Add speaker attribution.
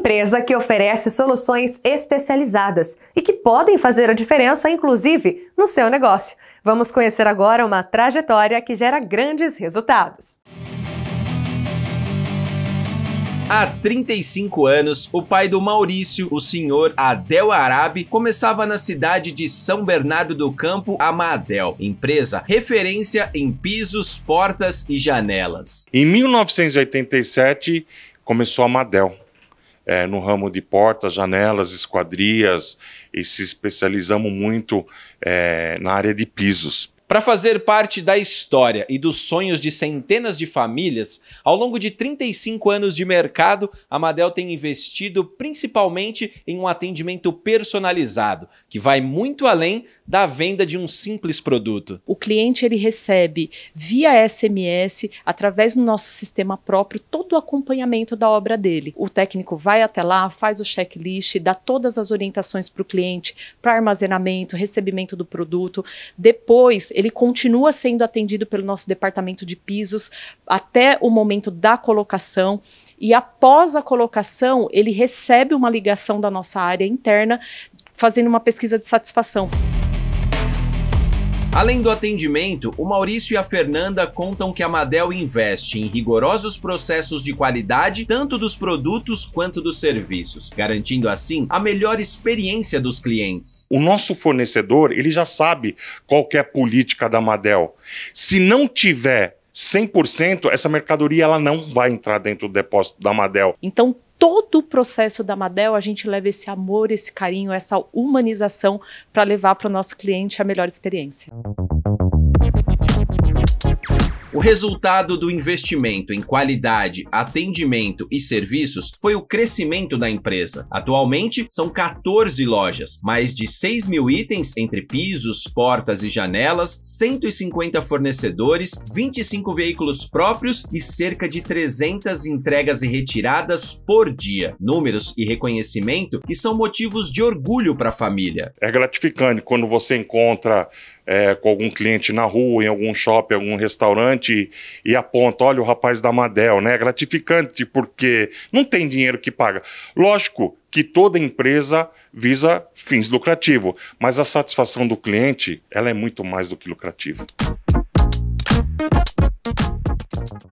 Speaker 1: empresa que oferece soluções especializadas e que podem fazer a diferença, inclusive, no seu negócio. Vamos conhecer agora uma trajetória que gera grandes resultados.
Speaker 2: Há 35 anos, o pai do Maurício, o senhor Adel Arabe, começava na cidade de São Bernardo do Campo, Amadel, empresa referência em pisos, portas e janelas.
Speaker 3: Em 1987, começou a Amadel é, no ramo de portas, janelas, esquadrias e se especializamos
Speaker 2: muito é, na área de pisos. Para fazer parte da história e dos sonhos de centenas de famílias, ao longo de 35 anos de mercado, a Madel tem investido principalmente em um atendimento personalizado, que vai muito além da venda de um simples produto. O
Speaker 1: cliente ele recebe via SMS, através do nosso sistema próprio, todo o acompanhamento da obra dele. O técnico vai até lá, faz o checklist, dá todas as orientações para o cliente, para armazenamento, recebimento do produto. Depois, ele continua sendo atendido pelo nosso departamento de pisos até o momento da colocação. E após a colocação, ele recebe uma ligação da nossa área interna fazendo uma pesquisa de satisfação.
Speaker 2: Além do atendimento, o Maurício e a Fernanda contam que a Madel investe em rigorosos processos de qualidade, tanto dos produtos quanto dos serviços, garantindo assim a melhor experiência dos clientes.
Speaker 3: O nosso fornecedor, ele já sabe qual é a política da Madel. Se não tiver 100%, essa mercadoria ela não vai entrar dentro do depósito da Madel. Então, todo
Speaker 1: o processo da Amadel, a gente leva esse amor, esse carinho, essa humanização para levar para o nosso cliente a melhor experiência.
Speaker 2: O resultado do investimento em qualidade, atendimento e serviços foi o crescimento da empresa. Atualmente, são 14 lojas, mais de 6 mil itens entre pisos, portas e janelas, 150 fornecedores, 25 veículos próprios e cerca de 300 entregas e retiradas por dia. Números e reconhecimento que são motivos de orgulho para a família. É gratificante
Speaker 3: quando você encontra é, com algum cliente na rua, em algum shopping, algum restaurante e aponta, olha o rapaz da Madel, né? gratificante porque não tem dinheiro que paga. Lógico que toda empresa visa fins lucrativos, mas a satisfação do cliente, ela é muito mais do que lucrativa.